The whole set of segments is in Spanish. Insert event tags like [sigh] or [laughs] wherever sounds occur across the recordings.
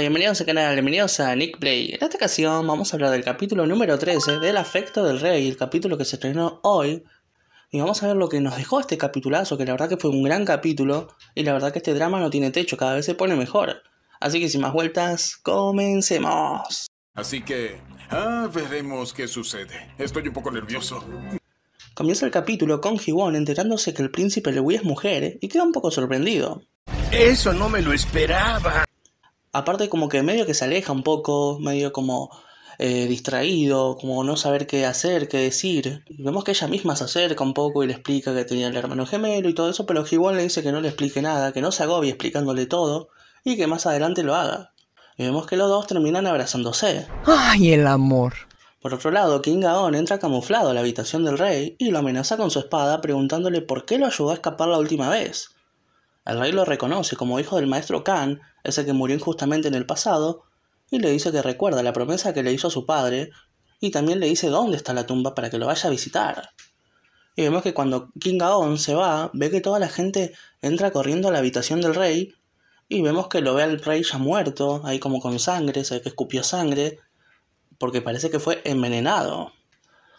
bienvenidos al canal, bienvenidos a Nick Play. En esta ocasión vamos a hablar del capítulo número 13 del afecto del rey, el capítulo que se estrenó hoy. Y vamos a ver lo que nos dejó este capitulazo, que la verdad que fue un gran capítulo y la verdad que este drama no tiene techo, cada vez se pone mejor. Así que sin más vueltas, comencemos. Así que, ah, veremos qué sucede. Estoy un poco nervioso. Comienza el capítulo con He-Won enterándose que el príncipe Lewi es mujer y queda un poco sorprendido. Eso no me lo esperaba aparte como que medio que se aleja un poco, medio como eh, distraído, como no saber qué hacer, qué decir. Vemos que ella misma se acerca un poco y le explica que tenía el hermano gemelo y todo eso, pero que le dice que no le explique nada, que no se agobie explicándole todo y que más adelante lo haga. Y vemos que los dos terminan abrazándose. ¡Ay, el amor! Por otro lado, King Gaon entra camuflado a la habitación del rey y lo amenaza con su espada preguntándole por qué lo ayudó a escapar la última vez. El rey lo reconoce como hijo del maestro Khan, ese que murió injustamente en el pasado, y le dice que recuerda la promesa que le hizo a su padre, y también le dice dónde está la tumba para que lo vaya a visitar. Y vemos que cuando King Gaon se va, ve que toda la gente entra corriendo a la habitación del rey, y vemos que lo ve al rey ya muerto, ahí como con sangre, se ve que escupió sangre, porque parece que fue envenenado.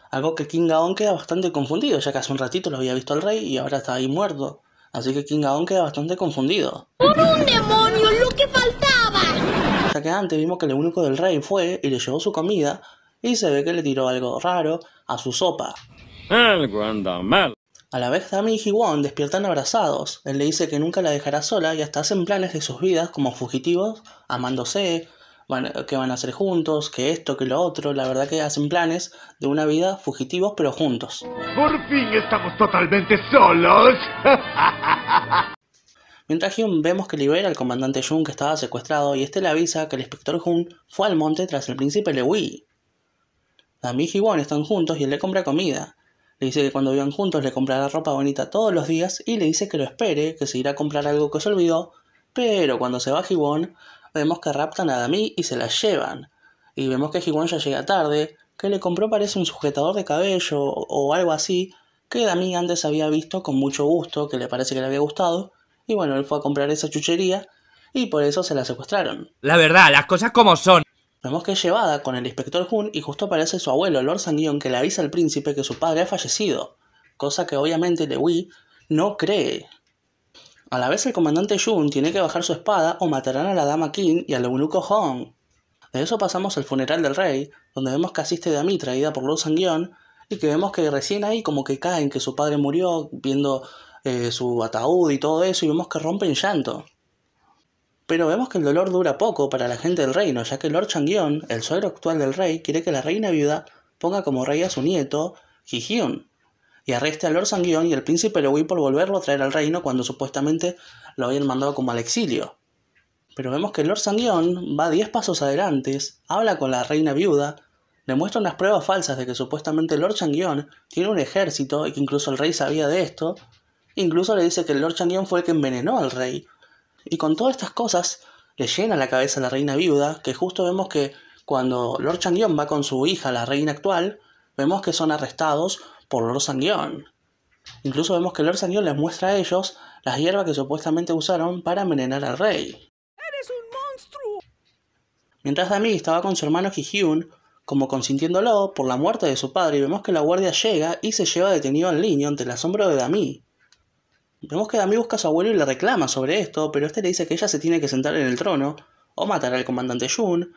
Algo que King Gaon queda bastante confundido, ya que hace un ratito lo había visto al rey y ahora está ahí muerto. Así que King queda bastante confundido. Por ¡Un demonio! ¡Lo que faltaba! Ya que antes vimos que el único del rey fue y le llevó su comida y se ve que le tiró algo raro a su sopa. Algo anda mal. A la vez Dami y Hiwon despiertan abrazados. Él le dice que nunca la dejará sola y hasta hacen planes de sus vidas como fugitivos, amándose, que van a hacer juntos, que esto, que lo otro. La verdad que hacen planes de una vida fugitivos pero juntos. Por fin estamos totalmente solos. [laughs] Mientras Hyun vemos que libera al comandante Jun que estaba secuestrado y este le avisa que el inspector Jun fue al monte tras el príncipe Lewi. Dami y Won están juntos y él le compra comida. Le dice que cuando vivan juntos le comprará ropa bonita todos los días y le dice que lo espere, que se irá a comprar algo que se olvidó, pero cuando se va Won vemos que raptan a Dami y se la llevan. Y vemos que Higuan ya llega tarde, que le compró parece un sujetador de cabello o algo así, que Dami antes había visto con mucho gusto, que le parece que le había gustado, y bueno, él fue a comprar esa chuchería y por eso se la secuestraron. La verdad, las cosas como son. Vemos que es llevada con el inspector Hun y justo aparece su abuelo, Lord Sanguion, que le avisa al príncipe que su padre ha fallecido, cosa que obviamente Lewi no cree, a la vez el comandante Jun tiene que bajar su espada o matarán a la dama King y al eunuco Hong. De eso pasamos al funeral del rey, donde vemos que asiste Dami traída por Lord Sanguion y que vemos que recién ahí como que caen, que su padre murió viendo eh, su ataúd y todo eso y vemos que rompen llanto. Pero vemos que el dolor dura poco para la gente del reino, ya que Lord Changion, el suegro actual del rey, quiere que la reina viuda ponga como rey a su nieto, Ji-hyun, y arresta a Lord Sanguion y el príncipe Lewy por volverlo a traer al reino cuando supuestamente lo habían mandado como al exilio. Pero vemos que Lord Sanguion va 10 pasos adelante, habla con la reina viuda, le muestra unas pruebas falsas de que supuestamente Lord Sanguion tiene un ejército y que incluso el rey sabía de esto, incluso le dice que Lord Sanguion fue el que envenenó al rey. Y con todas estas cosas le llena la cabeza a la reina viuda, que justo vemos que cuando Lord Changyong va con su hija, la reina actual, vemos que son arrestados por Lord Sanguion. Incluso vemos que Lord Sangyeon les muestra a ellos las hierbas que supuestamente usaron para envenenar al rey. Mientras Dami estaba con su hermano Kihyun, como consintiéndolo por la muerte de su padre, vemos que la guardia llega y se lleva detenido al niño ante el asombro de Dami. Vemos que Dami busca a su abuelo y le reclama sobre esto, pero este le dice que ella se tiene que sentar en el trono o matar al comandante Jun,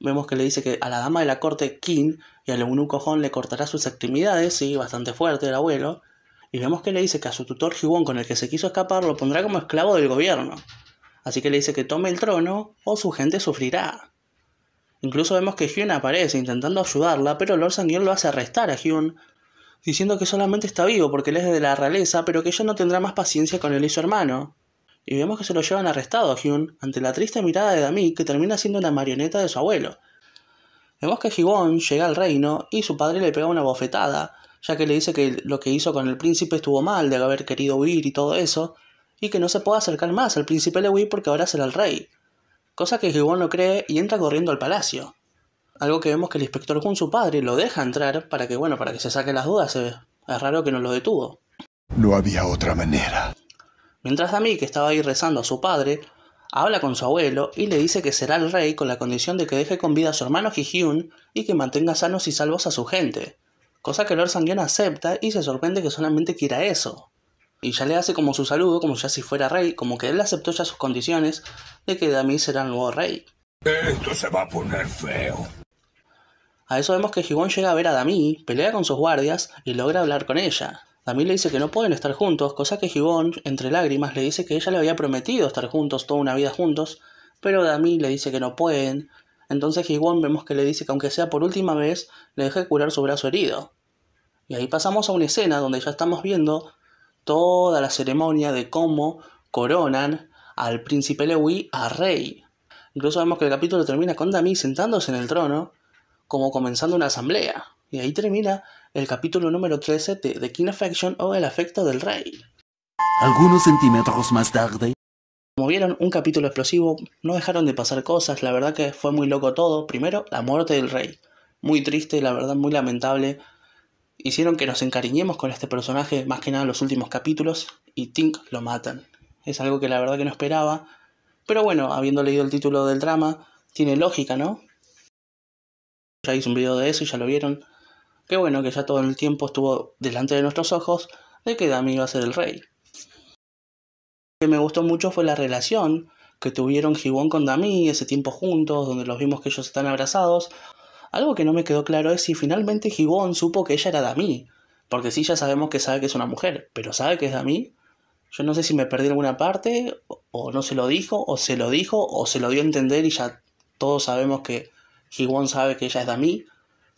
vemos que le dice que a la dama de la corte King y al eunuco Hon le cortará sus extremidades, sí, bastante fuerte el abuelo. Y vemos que le dice que a su tutor Hyun con el que se quiso escapar, lo pondrá como esclavo del gobierno. Así que le dice que tome el trono o su gente sufrirá. Incluso vemos que Hyun aparece intentando ayudarla, pero Lord Sangyeol lo hace arrestar a Hyun, diciendo que solamente está vivo porque él es de la realeza, pero que ella no tendrá más paciencia con él y su hermano y vemos que se lo llevan arrestado a Hyun ante la triste mirada de Dami que termina siendo la marioneta de su abuelo. Vemos que Won llega al reino y su padre le pega una bofetada, ya que le dice que lo que hizo con el príncipe estuvo mal de haber querido huir y todo eso, y que no se puede acercar más al príncipe Lewi porque ahora será el rey. Cosa que Won no cree y entra corriendo al palacio. Algo que vemos que el inspector jun su padre, lo deja entrar para que, bueno, para que se saquen las dudas. Es raro que no lo detuvo. No había otra manera. Mientras Dami, que estaba ahí rezando a su padre, habla con su abuelo y le dice que será el rey con la condición de que deje con vida a su hermano Hyun y que mantenga sanos y salvos a su gente. Cosa que Lord Sangyeon acepta y se sorprende que solamente quiera eso. Y ya le hace como su saludo, como ya si fuera rey, como que él aceptó ya sus condiciones de que Dami será el nuevo rey. Esto se va a poner feo. A eso vemos que Higon llega a ver a Dami, pelea con sus guardias y logra hablar con ella. Dami le dice que no pueden estar juntos, cosa que Gibón, entre lágrimas, le dice que ella le había prometido estar juntos toda una vida juntos, pero Dami le dice que no pueden. Entonces Gibón vemos que le dice que aunque sea por última vez, le deje curar su brazo herido. Y ahí pasamos a una escena donde ya estamos viendo toda la ceremonia de cómo coronan al príncipe Lewi a rey. Incluso vemos que el capítulo termina con Dami sentándose en el trono, como comenzando una asamblea. Y ahí termina el capítulo número 13 de The King Affection o El Afecto del Rey. Algunos centímetros más tarde. Como vieron, un capítulo explosivo, no dejaron de pasar cosas, la verdad que fue muy loco todo. Primero, la muerte del rey. Muy triste, la verdad, muy lamentable. Hicieron que nos encariñemos con este personaje, más que nada en los últimos capítulos, y Tink lo matan. Es algo que la verdad que no esperaba. Pero bueno, habiendo leído el título del drama, tiene lógica, ¿no? Ya hice un video de eso y ya lo vieron. Qué bueno que ya todo el tiempo estuvo delante de nuestros ojos de que Dami iba a ser el rey. Lo que me gustó mucho fue la relación que tuvieron Gibón con Dami ese tiempo juntos, donde los vimos que ellos están abrazados. Algo que no me quedó claro es si finalmente Gibón supo que ella era Dami, porque sí ya sabemos que sabe que es una mujer, pero sabe que es Dami. Yo no sé si me perdí alguna parte, o no se lo dijo, o se lo dijo, o se lo dio a entender y ya todos sabemos que Gibón sabe que ella es Dami.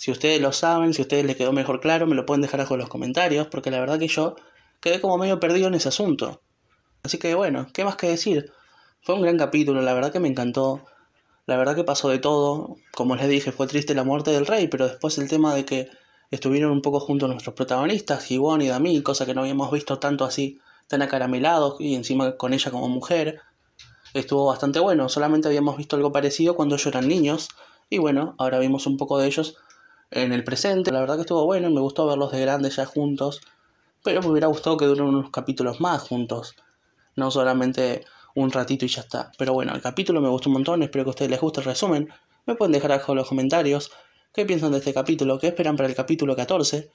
Si ustedes lo saben, si a ustedes les quedó mejor claro, me lo pueden dejar abajo en los comentarios, porque la verdad que yo quedé como medio perdido en ese asunto. Así que bueno, ¿qué más que decir? Fue un gran capítulo, la verdad que me encantó. La verdad que pasó de todo. Como les dije, fue triste la muerte del rey, pero después el tema de que estuvieron un poco juntos nuestros protagonistas, Gibón y Dami, cosa que no habíamos visto tanto así, tan acaramelados y encima con ella como mujer, estuvo bastante bueno. Solamente habíamos visto algo parecido cuando ellos eran niños. Y bueno, ahora vimos un poco de ellos en el presente. La verdad que estuvo bueno y me gustó verlos de grandes ya juntos, pero me hubiera gustado que duren unos capítulos más juntos, no solamente un ratito y ya está. Pero bueno, el capítulo me gustó un montón, espero que a ustedes les guste el resumen. Me pueden dejar abajo en los comentarios qué piensan de este capítulo, qué esperan para el capítulo 14.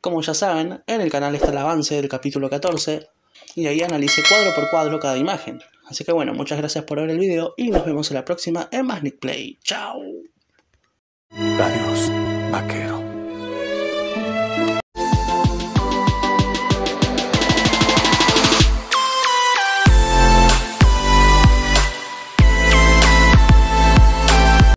Como ya saben, en el canal está el avance del capítulo 14 y ahí analice cuadro por cuadro cada imagen. Así que bueno, muchas gracias por ver el video y nos vemos en la próxima en más Play. ¡Chao! Adiós, vaquero.